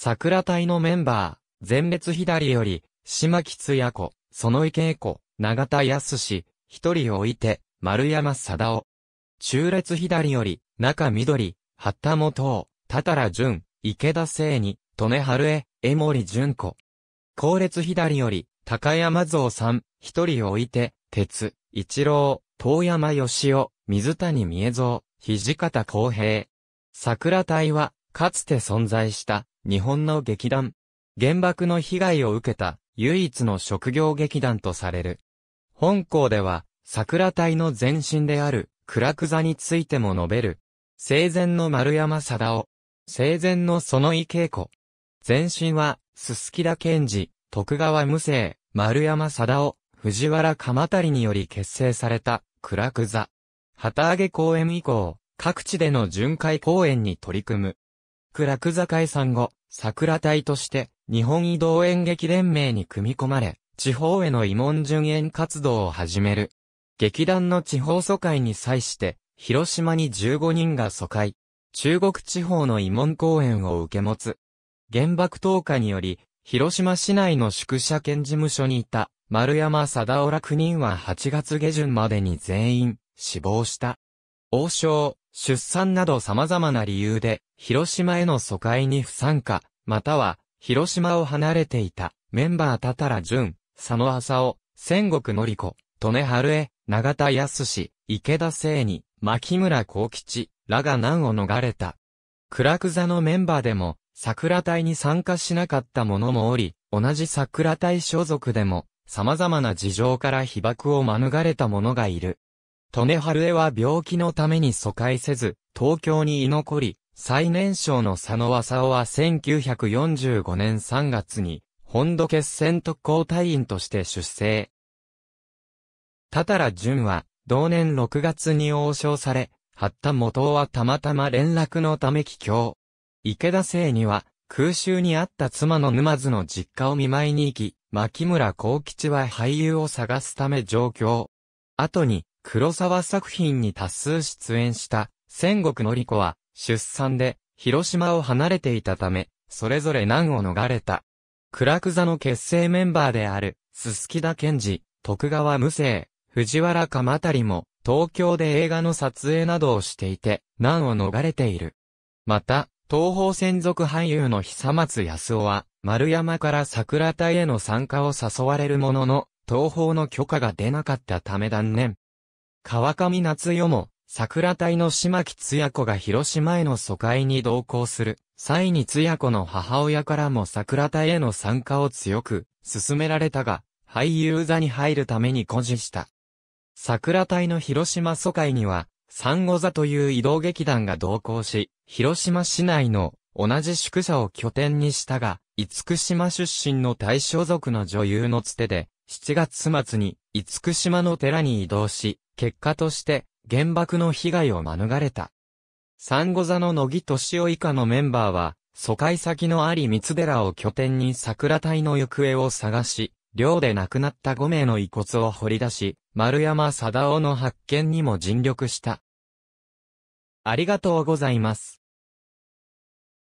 桜隊のメンバー、前列左より、島木津也子、園井恵子、長田康史、一人を置いて、丸山貞夫。中列左より、中緑、八田元田良淳、池田聖に、利根春江、江森淳子。後列左より、高山蔵さん、一人を置いて、鉄、一郎、遠山義雄、水谷三重蔵、土方公平。桜隊は、かつて存在した、日本の劇団。原爆の被害を受けた唯一の職業劇団とされる。本校では、桜隊の前身である、ラク座についても述べる。生前の丸山貞夫。生前の園井恵子。前身は、すすきだ賢治、徳川無生、丸山貞夫、藤原鎌足により結成された、ラク座。旗揚げ公演以降、各地での巡回公演に取り組む。く落座会散後、桜隊として、日本移動演劇連盟に組み込まれ、地方への慰問順延活動を始める。劇団の地方疎開に際して、広島に15人が疎開。中国地方の慰問公演を受け持つ。原爆投下により、広島市内の宿舎兼事務所にいた丸山貞夫ら9人は8月下旬までに全員死亡した。王将、出産など様々な理由で、広島への疎開に不参加、または、広島を離れていた、メンバーたたら淳、佐野浅尾、千石のり子、利根春江、永田康史、池田聖に、牧村幸吉、らが難を逃れた。暗く座のメンバーでも、桜隊に参加しなかった者もおり、同じ桜隊所属でも、様々な事情から被爆を免れた者がいる。利根春江は病気のために疎開せず、東京に居残り、最年少の佐野正夫は1945年3月に、本土決戦特攻隊員として出征。たたら淳は、同年6月に王将され、八田元はたまたま連絡のため帰郷。池田聖には、空襲にあった妻の沼津の実家を見舞いに行き、牧村幸吉は俳優を探すため上京。後に、黒沢作品に多数出演した戦国のり子は出産で広島を離れていたため、それぞれ難を逃れた。暗く座の結成メンバーである、す木田健治、徳川無生、藤原鎌足も、東京で映画の撮影などをしていて、難を逃れている。また、東方専属俳優の久松康夫は、丸山から桜隊への参加を誘われるものの、東方の許可が出なかったため断念。川上夏代も、桜隊の島木つや子が広島への疎開に同行する。際につや子の母親からも桜隊への参加を強く、勧められたが、俳優座に入るために誇示した。桜隊の広島疎開には、産後座という移動劇団が同行し、広島市内の同じ宿舎を拠点にしたが、厳島出身の大正族の女優のつてで、7月末に厳島の寺に移動し、結果として原爆の被害を免れた。産後座の野木敏夫以下のメンバーは、疎開先の有三寺を拠点に桜隊の行方を探し、寮で亡くなった5名の遺骨を掘り出し、丸山貞夫の発見にも尽力した。ありがとうございます。